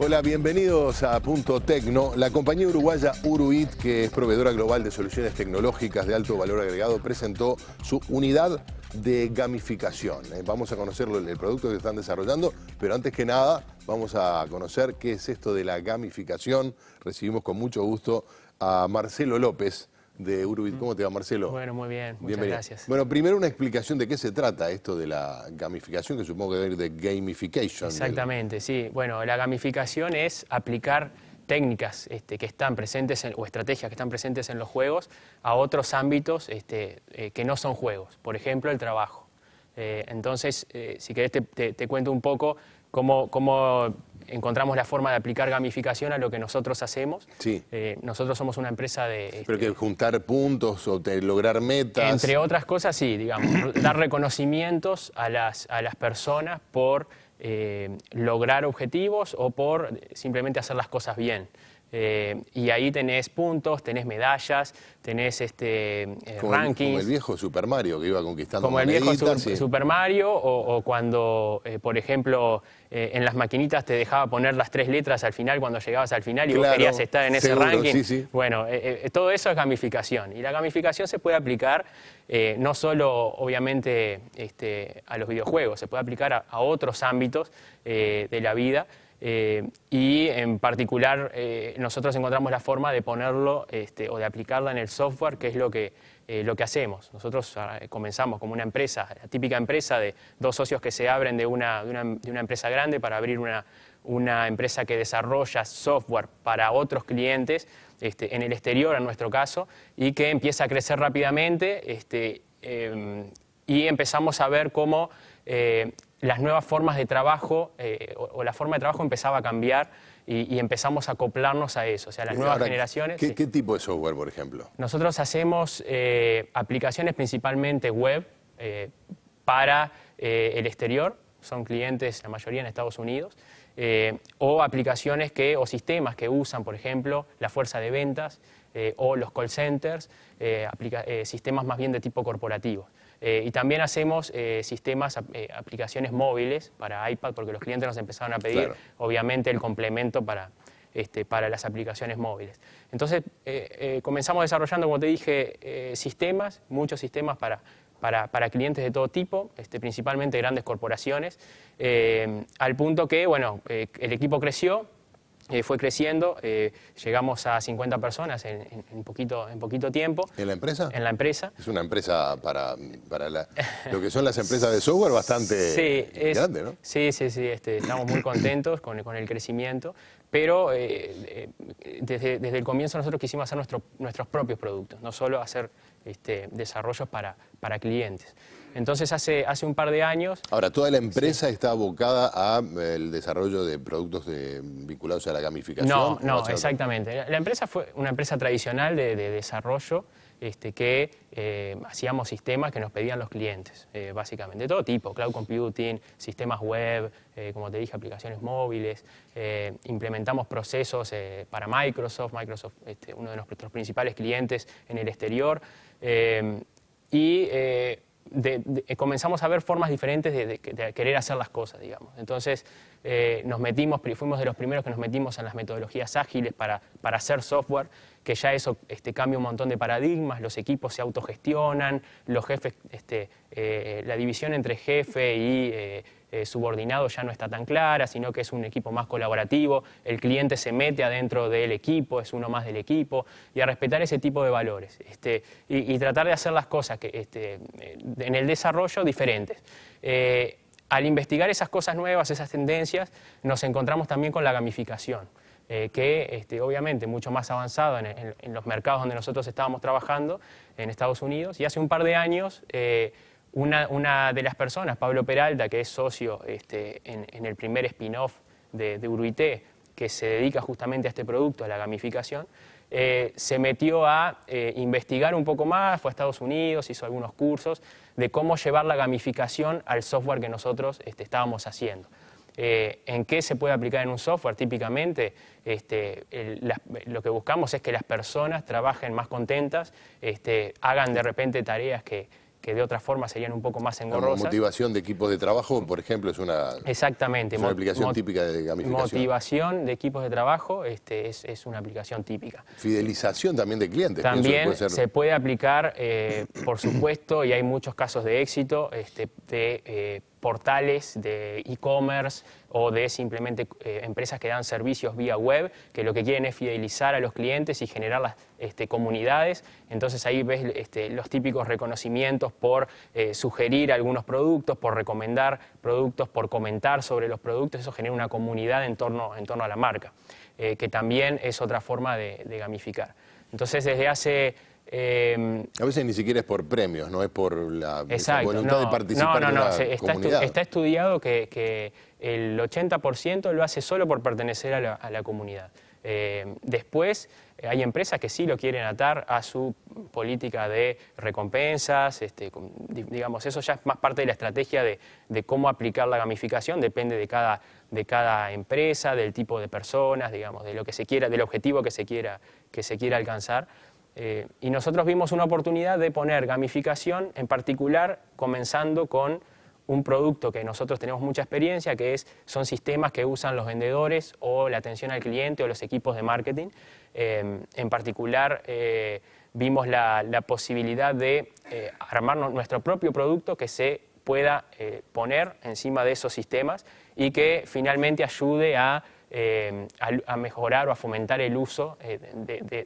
Hola, bienvenidos a Punto Tecno. La compañía uruguaya Uruit, que es proveedora global de soluciones tecnológicas de alto valor agregado, presentó su unidad de gamificación. Eh, vamos a conocer el producto que están desarrollando, pero antes que nada vamos a conocer qué es esto de la gamificación. Recibimos con mucho gusto a Marcelo López, de Urubit. ¿Cómo te va, Marcelo? Bueno, muy bien. Muchas gracias. Bueno, primero una explicación de qué se trata esto de la gamificación, que supongo que debe ir de gamification. Exactamente, sí. Bueno, la gamificación es aplicar técnicas este, que están presentes o estrategias que están presentes en los juegos a otros ámbitos este, eh, que no son juegos. Por ejemplo, el trabajo. Eh, entonces, eh, si querés, te, cuento un poco Cómo, cómo, encontramos la forma de aplicar gamificación a lo que nosotros hacemos. Sí. Eh, nosotros somos una empresa de... Este, que juntar puntos o lograr metas. Entre otras cosas, sí, digamos, dar reconocimientos a las, a las personas por eh, lograr objetivos o por simplemente hacer las cosas bien. Eh, y ahí tenés puntos, tenés medallas, tenés este, rankings. Eh, como el viejo Super Mario que iba conquistando Como el viejo Super Mario o, cuando, eh, por ejemplo, en las maquinitas te dejaba poner las tres letras al final cuando llegabas al final y querías estar en ese ranking. Bueno, todo eso es gamificación. Y la gamificación se puede aplicar no solo, obviamente, este, a los videojuegos, se puede aplicar a otros ámbitos de la vida. Eh, y en particular eh, nosotros encontramos la forma de ponerlo este, o de aplicarla en el software, que es lo que, eh, lo que hacemos. Nosotros ah, comenzamos como una empresa, la típica empresa de dos socios que se abren de una, de una, empresa grande para abrir una, empresa que desarrolla software para otros clientes, este, en el exterior en nuestro caso, y que empieza a crecer rápidamente. Este, em, y empezamos a ver cómo las nuevas formas de trabajo eh, o, la forma de trabajo empezaba a cambiar y, empezamos a acoplarnos a eso, o sea, las nuevas generaciones. ¿qué, tipo de software, por ejemplo? Nosotros hacemos eh, aplicaciones principalmente web eh, para el exterior, son clientes la mayoría en Estados Unidos, o aplicaciones que, o sistemas que usan, por ejemplo, la fuerza de ventas o los call centers, sistemas más bien de tipo corporativo. Eh, y también hacemos eh, sistemas, eh, aplicaciones móviles para iPad, porque los clientes nos empezaron a pedir, obviamente, el complemento este, para, las aplicaciones móviles. Entonces, comenzamos desarrollando, como te dije, sistemas, muchos sistemas para, clientes de todo tipo, este, principalmente grandes corporaciones, al punto que, el equipo creció, eh, fue creciendo, eh, llegamos a 50 personas en, en, poquito, en poquito tiempo. ¿En la empresa? En la empresa. Es una empresa para, la, lo que son las empresas de software bastante grande, ¿no? Sí, sí, sí, este, estamos muy contentos con, el crecimiento, pero eh, desde, el comienzo nosotros quisimos hacer nuestros propios productos, no solo hacer este, desarrollos para clientes. Entonces hace, hace un par de años... Ahora, toda la empresa está abocada al eh, desarrollo de productos vinculados a la gamificación. No, no, exactamente. La, empresa fue una empresa tradicional de, desarrollo este, que eh, hacíamos sistemas que nos pedían los clientes, eh, básicamente, de todo tipo, cloud computing, sistemas web, como te dije, aplicaciones móviles, implementamos procesos para Microsoft, Microsoft, este, uno de nuestros principales clientes en el exterior, y eh, comenzamos a ver formas diferentes de, querer hacer las cosas, digamos. Entonces eh, nos metimos, fuimos de los primeros que nos metimos en las metodologías ágiles para, hacer software, que ya eso este, cambia un montón de paradigmas, los equipos se autogestionan, los jefes, este, eh, la división entre jefe y eh, subordinado ya no está tan clara, sino que es un equipo más colaborativo, el cliente se mete adentro del equipo, es uno más del equipo, y a respetar ese tipo de valores, este, y, tratar de hacer las cosas que, este, eh, en el desarrollo diferentes. Eh, al investigar esas cosas nuevas, esas tendencias, nos encontramos también con la gamificación. que este, obviamente mucho más avanzado en, los mercados donde nosotros estábamos trabajando, en Estados Unidos, y hace un par de años una, de las personas, Pablo Peralta, que es socio este, en, el primer spin-off de, de Uruité, que se dedica justamente a este producto, a la gamificación, eh, se metió a eh, investigar un poco más, fue a Estados Unidos, hizo algunos cursos de cómo llevar la gamificación al software que nosotros este, estábamos haciendo. Eh, en qué se puede aplicar en un software. Típicamente este, lo que buscamos es que las personas trabajen más contentas, hagan de repente tareas que, que de otra forma serían un poco más engorrosas. La motivación de equipos de trabajo, por ejemplo, es una, Exactamente. una aplicación típica de gamificación. Motivación de equipos de trabajo este, es, una aplicación típica. Fidelización también de clientes. También se puede aplicar, eh, por supuesto, y hay muchos casos de éxito, este, de eh, portales de e-commerce o de simplemente eh, empresas que dan servicios vía web, que lo que quieren es fidelizar a los clientes y generar las este, comunidades. Entonces ahí ves este, los típicos reconocimientos por eh, sugerir algunos productos, por recomendar productos, por comentar sobre los productos. Eso genera una comunidad en torno, en torno a la marca, eh, que también es otra forma de gamificar. Entonces desde hace Em, a veces ni siquiera es por premios, no es por la voluntad de participar. No, no, está, estudiado que, el 80% lo hace solo por pertenecer a la, comunidad. Em, después eh, hay empresas que sí lo quieren atar a su política de recompensas, este, eso ya es más parte de la estrategia de, cómo aplicar la gamificación, depende de cada, empresa, del tipo de personas, digamos, de lo que se quiera, del objetivo que que se quiera alcanzar. Eh, y nosotros vimos una oportunidad de poner gamificación, en particular comenzando con un producto que nosotros tenemos mucha experiencia, que es, son sistemas que usan los vendedores o la atención al cliente o los equipos de marketing. Eh, en particular, eh, vimos la, la, posibilidad de armar nuestro propio producto que se pueda poner encima de esos sistemas y que finalmente ayude a eh, a, mejorar o a fomentar el uso eh,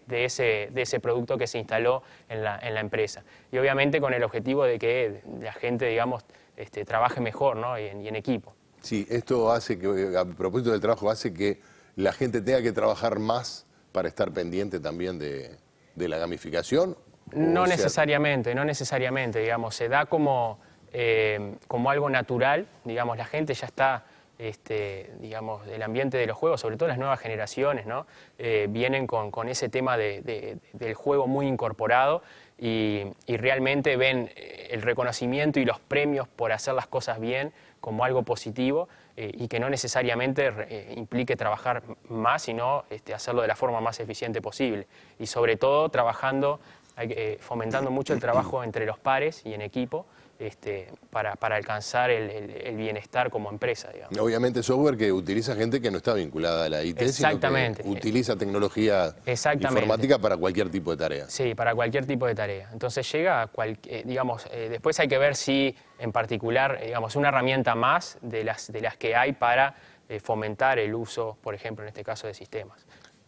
de, ese, producto que se instaló en la, empresa. Y obviamente con el objetivo de que la gente, digamos, este, trabaje mejor y, en, equipo. Sí, esto hace que, a propósito del trabajo, hace que la gente tenga que trabajar más para estar pendiente también de, la gamificación. No necesariamente, no necesariamente, digamos, se da como, eh, como algo natural, digamos, la gente ya está este, digamos, el ambiente de los juegos, sobre todo las nuevas generaciones, eh, vienen con, ese tema del juego muy incorporado y, realmente ven eh, el reconocimiento y los premios por hacer las cosas bien como algo positivo eh, y que no necesariamente implique trabajar más, sino este, hacerlo de la forma más eficiente posible. Y sobre todo trabajando, fomentando mucho el trabajo entre los pares y en equipo. Este, para, alcanzar el, bienestar como empresa. Obviamente software que utiliza gente que no está vinculada a la IT, Exactamente. Sino que utiliza tecnología informática para cualquier tipo de tarea. Sí, para cualquier tipo de tarea. Entonces llega, a cual, eh, digamos, eh, después hay que ver si en particular, eh, digamos, una herramienta más de las, de las que hay para fomentar el uso, por ejemplo, en este caso de sistemas.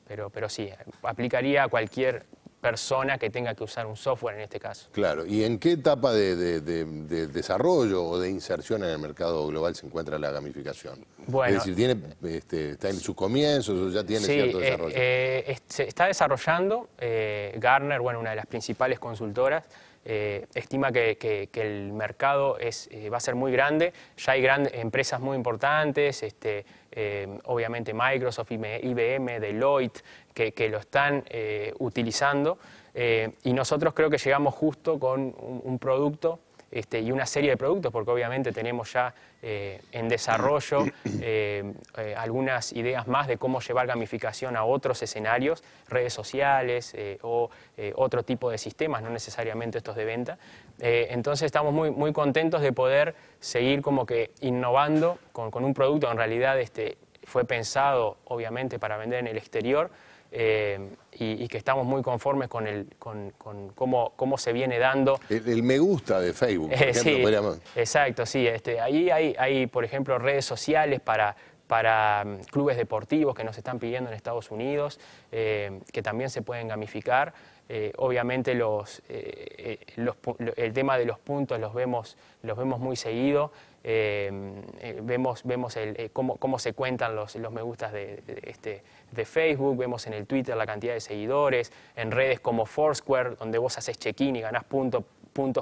Pero, pero sí, aplicaría a cualquier persona que tenga que usar un software en este caso. Claro, ¿y en qué etapa de, desarrollo o de inserción en el mercado global se encuentra la gamificación? Bueno, es decir, ¿tiene, este, ¿está en sus comienzos o ya tiene cierto eh, desarrollo? Eh, sí, se está desarrollando. Eh, Garner, bueno, una de las principales consultoras, estima que, el mercado es, va a ser muy grande, ya hay grandes empresas muy importantes, este, eh, obviamente Microsoft, IBM, Deloitte, que, que lo están eh, utilizando. Eh, y nosotros creo que llegamos justo con un producto este, y una serie de productos, porque obviamente tenemos ya eh, en desarrollo eh, eh, algunas ideas más de cómo llevar gamificación a otros escenarios, redes sociales o otro tipo de sistemas, no necesariamente estos de venta. entonces estamos muy, contentos de poder seguir como que innovando con, con un producto, en realidad este, fue pensado obviamente para vender en el exterior, eh, y, que estamos muy conformes con, el, con, cómo, cómo, se viene dando. El, me gusta de Facebook, por eh, ejemplo, Exacto, sí. Este, ahí hay, por ejemplo, redes sociales para mm, clubes deportivos que nos están pidiendo en Estados Unidos, eh, que también se pueden gamificar. Eh, obviamente eh, el tema de los puntos los vemos, muy seguido. Eh, vemos cómo, se cuentan los, me gustas este, de, Facebook, vemos en el Twitter la cantidad de seguidores, en redes como Foursquare, donde vos haces check-in y ganás puntos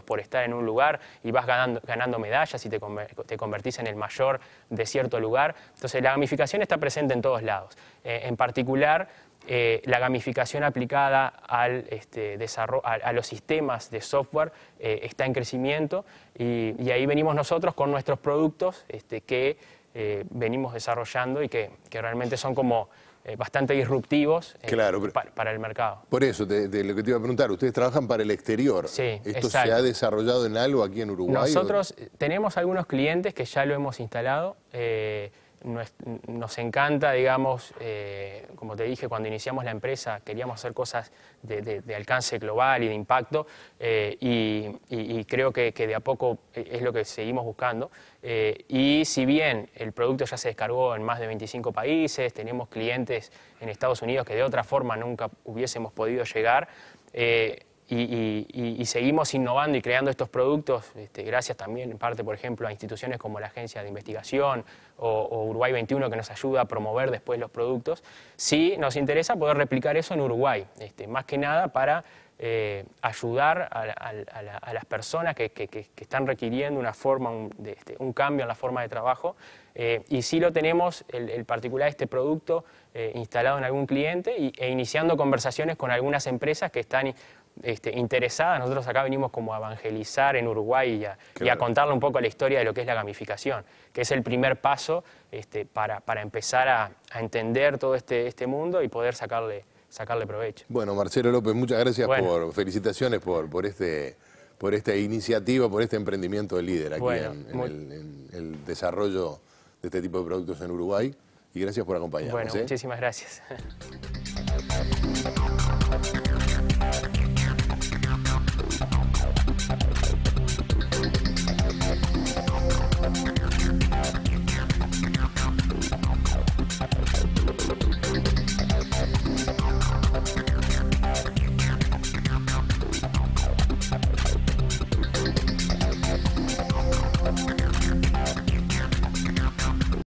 por estar en un lugar y vas ganando, medallas y te, te, convertís en el mayor de cierto lugar. Entonces la gamificación está presente en todos lados. en particular, eh, la gamificación aplicada al, este, desarrollo, a, los sistemas de software eh, está en crecimiento y, ahí venimos nosotros con nuestros productos este, que eh, venimos desarrollando y que, realmente son como bastante disruptivos para el mercado. Por eso, de, lo que te iba a preguntar, ustedes trabajan para el exterior. Sí, ¿Esto se ha desarrollado en algo aquí en Uruguay? Nosotros tenemos algunos clientes que ya lo hemos instalado nos, encanta, digamos, eh, como te dije, cuando iniciamos la empresa queríamos hacer cosas de, alcance global y de impacto eh, y, creo que, de a poco eh, es lo que seguimos buscando. y si bien el producto ya se descargó en más de 25 países, tenemos clientes en Estados Unidos que de otra forma nunca hubiésemos podido llegar, y, seguimos innovando y creando estos productos, este, gracias también en parte, por ejemplo, a instituciones como la Agencia de Investigación o, Uruguay 21, que nos ayuda a promover después los productos, sí nos interesa poder replicar eso en Uruguay, este, más que nada para eh, ayudar a, las personas que, están requiriendo una forma, este, un, cambio en la forma de trabajo. Eh, y si lo tenemos, el, particular este producto, eh, instalado en algún cliente e iniciando conversaciones con algunas empresas que están este, interesada. Nosotros acá venimos como a evangelizar en Uruguay y a, contarle un poco la historia de lo que es la gamificación, que es el primer paso este, para, para, empezar a, a, entender todo este, este mundo y poder sacarle, sacarle provecho. Bueno, Marcelo López, muchas gracias por felicitaciones por, por este por esta iniciativa, por este emprendimiento de líder aquí en, el, desarrollo de este tipo de productos en Uruguay. Y gracias por acompañarnos. Bueno, ¿eh? muchísimas gracias.